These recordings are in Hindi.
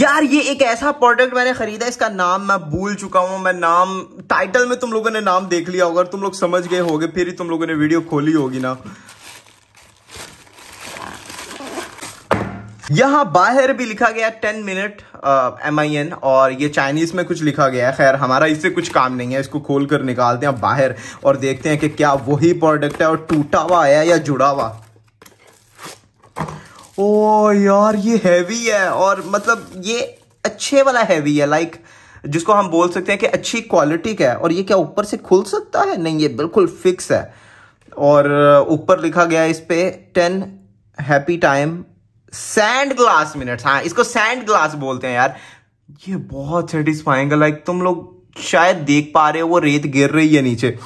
यार ये एक ऐसा प्रोडक्ट मैंने खरीदा इसका नाम मैं भूल चुका हूं मैं नाम टाइटल में तुम लोगों ने नाम देख लिया होगा तुम लोग समझ गए होगे फिर ही तुम लोगों ने वीडियो खोली होगी ना यहां बाहर भी लिखा गया ten minute M I N और ये चाइनीज में कुछ लिखा गया है खैर हमारा इससे कुछ काम नहीं है इसको खोल कर निकालते हैं बाहर और देखते हैं कि क्या वही प्रोडक्ट है और टूटा हुआ आया या जुड़ा हुआ ओ यार ये हैवी है और मतलब ये अच्छे वाला हैवी है लाइक जिसको हम बोल सकते हैं कि अच्छी क्वालिटी का है और ये क्या ऊपर से खुल सकता है नहीं ये बिल्कुल फिक्स है और ऊपर लिखा गया है इस पर ten happy time sand glass minutes हाँ इसको सैंड ग्लास बोलते हैं यार ये बहुत सेटिस्फाइंग है लाइक तुम लोग शायद देख पा रहे हो वो रेत गिर रही है नीचे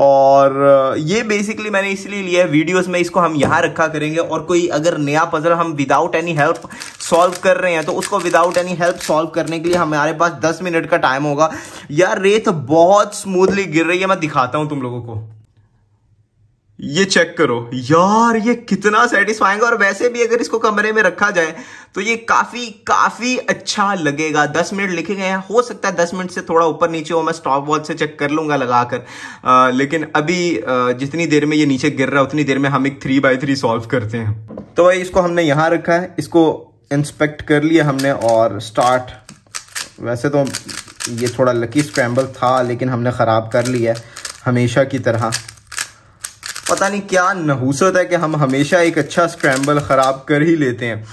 और ये बेसिकली मैंने इसलिए लिया है वीडियोस में इसको हम यहाँ रखा करेंगे और कोई अगर नया पजल हम विदाउट एनी हेल्प सॉल्व कर रहे हैं तो उसको विदाउट एनी हेल्प सॉल्व करने के लिए हमारे पास दस मिनट का टाइम होगा यार रेत बहुत स्मूथली गिर रही है मैं दिखाता हूँ तुम लोगों को ये चेक करो यार ये कितना सेटिस्फाइंग और वैसे भी अगर इसको कमरे में रखा जाए तो ये काफी काफी अच्छा लगेगा दस मिनट लिखे गए हैं हो सकता है दस मिनट से थोड़ा ऊपर नीचे हो मैं स्टॉप वॉच से चेक कर लूंगा लगाकर लेकिन अभी आ, जितनी देर में ये नीचे गिर रहा है उतनी देर में हम एक थ्री बाई थ्री सॉल्व करते हैं तो भाई इसको हमने यहाँ रखा है इसको इंस्पेक्ट कर लिया हमने और स्टार्ट वैसे तो ये थोड़ा लकी स्क्रैम्बल था लेकिन हमने ख़राब कर लिया हमेशा की तरह पता नहीं क्या नहूसत है कि हम हमेशा एक अच्छा स्क्रैम्बल ख़राब कर ही लेते हैं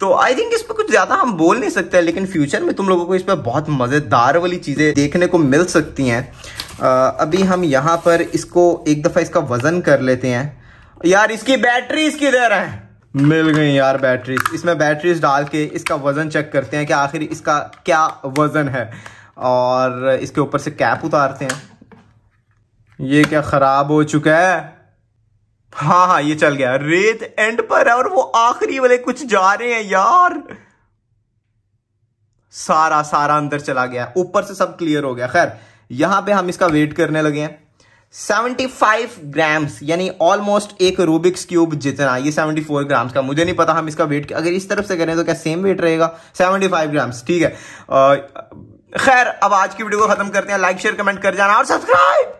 तो आई थिंक इस पर कुछ ज़्यादा हम बोल नहीं सकते हैं लेकिन फ्यूचर में तुम लोगों को इस पर बहुत मज़ेदार वाली चीज़ें देखने को मिल सकती हैं अभी हम यहाँ पर इसको एक दफ़ा इसका वज़न कर लेते हैं यार इसकी बैटरीज किधर है मिल गई यार बैटरीज इसमें बैटरीज डाल के इसका वज़न चेक करते हैं कि आखिर इसका क्या वज़न है और इसके ऊपर से कैप उतारते हैं ये क्या ख़राब हो चुका है हाँ हाँ ये चल गया रेत एंड पर है और वो आखिरी वाले कुछ जा रहे हैं यार सारा सारा अंदर चला गया ऊपर से सब क्लियर हो गया खैर यहां पे हम इसका वेट करने लगे हैं 75 ग्राम्स यानी ऑलमोस्ट एक रूबिक्स क्यूब जितना ये 74 ग्राम्स का मुझे नहीं पता हम इसका वेट अगर इस तरफ से करें तो क्या सेम वेट रहेगा 75 ग्राम्स ठीक है खैर अब आज की वीडियो को खत्म करते हैं लाइक शेयर कमेंट कर जाना और सब्सक्राइब